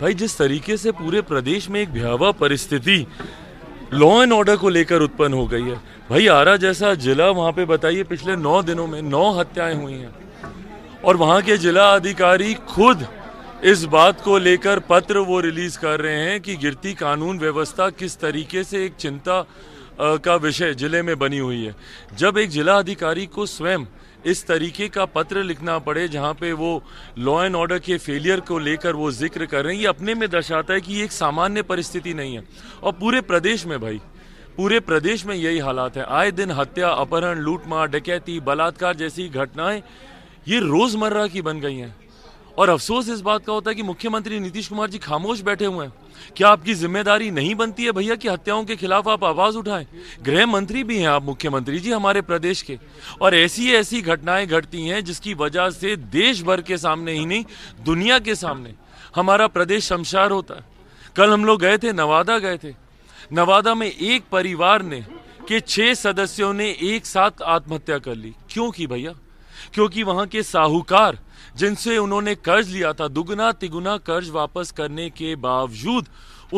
भाई जिस तरीके से पूरे प्रदेश में एक भयावह परिस्थिति लॉ एंड ऑर्डर को लेकर उत्पन्न हो गई है भाई आरा जैसा जिला वहाँ पे बताइए पिछले नौ दिनों में नौ हत्याएं हुई हैं और वहाँ के जिला अधिकारी खुद इस बात को लेकर पत्र वो रिलीज कर रहे हैं कि गिरती कानून व्यवस्था किस तरीके से एक चिंता का विषय जिले में बनी हुई है जब एक जिला अधिकारी को स्वयं इस तरीके का पत्र लिखना पड़े जहाँ पे वो लॉ एंड ऑर्डर के फेलियर को लेकर वो जिक्र कर रहे हैं ये अपने में दर्शाता है कि ये एक सामान्य परिस्थिति नहीं है और पूरे प्रदेश में भाई पूरे प्रदेश में यही हालात है आए दिन हत्या अपहरण लूटमार डकैती बलात्कार जैसी घटनाएं ये रोज़मर्रा की बन गई हैं और अफसोस इस बात का होता है कि मुख्यमंत्री नीतीश कुमार जी खामोश बैठे हुए हैं क्या आपकी जिम्मेदारी नहीं बनती है भैया कि हत्याओं के खिलाफ आप आवाज उठाएं गृह मंत्री भी हैं आप मुख्यमंत्री जी हमारे प्रदेश के और ऐसी ऐसी घटनाएं घटती हैं जिसकी वजह से देश भर के सामने ही नहीं दुनिया के सामने हमारा प्रदेश शमशार होता है कल हम लोग गए थे नवादा गए थे नवादा में एक परिवार ने के छह सदस्यों ने एक साथ आत्महत्या कर ली क्यों की भैया क्योंकि वहां के साहूकार जिनसे उन्होंने कर्ज लिया था दुगुना तिगुना कर्ज वापस करने के बावजूद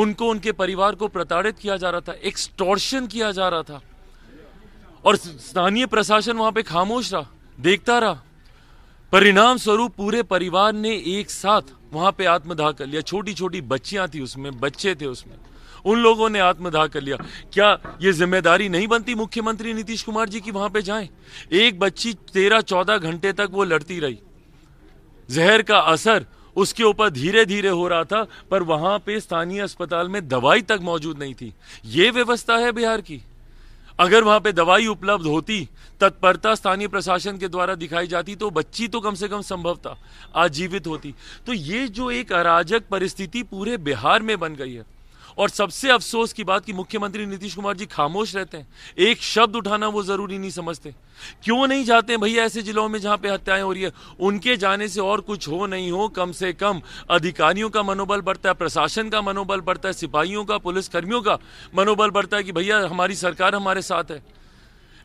उनको उनके परिवार को प्रताड़ित किया जा रहा था एक्सटॉर्शन किया जा रहा था और स्थानीय प्रशासन वहां पे खामोश रहा देखता रहा परिणाम स्वरूप पूरे परिवार ने एक साथ वहां पे आत्मदाह कर लिया छोटी छोटी बच्चियां थी उसमें बच्चे थे उसमें उन लोगों ने आत्मदाह कर लिया क्या ये जिम्मेदारी नहीं बनती मुख्यमंत्री नीतीश कुमार जी की वहां पे जाएं एक बच्ची तेरह चौदह घंटे तक वो लड़ती रही जहर का असर उसके ऊपर धीरे धीरे हो रहा था पर वहां पे स्थानीय अस्पताल में दवाई तक मौजूद नहीं थी ये व्यवस्था है बिहार की अगर वहाँ पे दवाई उपलब्ध होती तत्परता स्थानीय प्रशासन के द्वारा दिखाई जाती तो बच्ची तो कम से कम संभव था आजीवित होती तो ये जो एक अराजक परिस्थिति पूरे बिहार में बन गई है और सबसे अफसोस की बात कि मुख्यमंत्री नीतीश कुमार जी खामोश रहते हैं एक शब्द उठाना वो ज़रूरी नहीं समझते क्यों नहीं जाते भैया ऐसे जिलों में जहां पे हत्याएं हो रही है उनके जाने से और कुछ हो नहीं हो कम से कम अधिकारियों का मनोबल बढ़ता है प्रशासन का मनोबल बढ़ता है सिपाहियों का पुलिसकर्मियों का मनोबल बढ़ता है कि भैया हमारी सरकार हमारे साथ है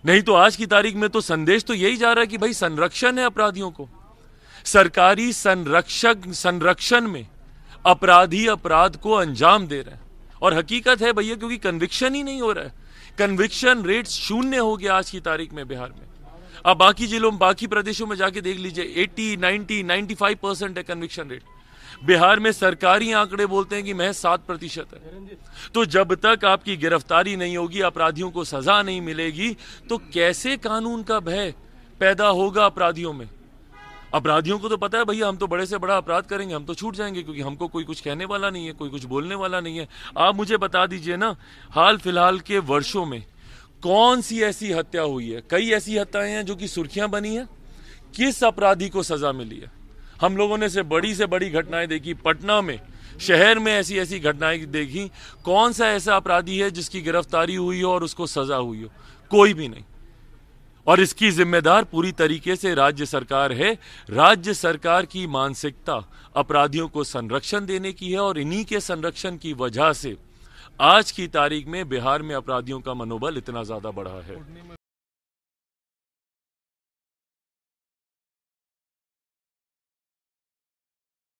नहीं तो आज की तारीख में तो संदेश तो यही जा रहा है कि भाई संरक्षण है अपराधियों को सरकारी संरक्षक संरक्षण में अपराधी अपराध को अंजाम दे रहे हैं और हकीकत है भैया क्योंकि कन्विक्शन ही नहीं हो रहा है कन्विक्शन रेट शून्य हो गया आज की तारीख में बिहार में अब बाकी जिलों बाकी प्रदेशों में जाके देख लीजिए 80, 90, 95 परसेंट है कन्विक्शन रेट बिहार में सरकारी आंकड़े बोलते हैं कि महज सात प्रतिशत है तो जब तक आपकी गिरफ्तारी नहीं होगी अपराधियों को सजा नहीं मिलेगी तो कैसे कानून का भय पैदा होगा अपराधियों में अपराधियों को तो पता है भैया हम तो बड़े से बड़ा अपराध करेंगे हम तो छूट जाएंगे क्योंकि हमको कोई कुछ कहने वाला नहीं है कोई कुछ बोलने वाला नहीं है आप मुझे बता दीजिए ना हाल फिलहाल के वर्षों में कौन सी ऐसी हत्या हुई है कई ऐसी हत्याएं हैं जो कि सुर्खियां बनी हैं किस अपराधी को सजा मिली है हम लोगों ने से बड़ी से बड़ी घटनाएं देखी पटना में शहर में ऐसी ऐसी घटनाएं देखी कौन सा ऐसा अपराधी है जिसकी गिरफ्तारी हुई हो और उसको सजा हुई हो कोई भी नहीं और इसकी जिम्मेदार पूरी तरीके से राज्य सरकार है राज्य सरकार की मानसिकता अपराधियों को संरक्षण देने की है और इन्हीं के संरक्षण की वजह से आज की तारीख में बिहार में अपराधियों का मनोबल इतना ज़्यादा बढ़ा है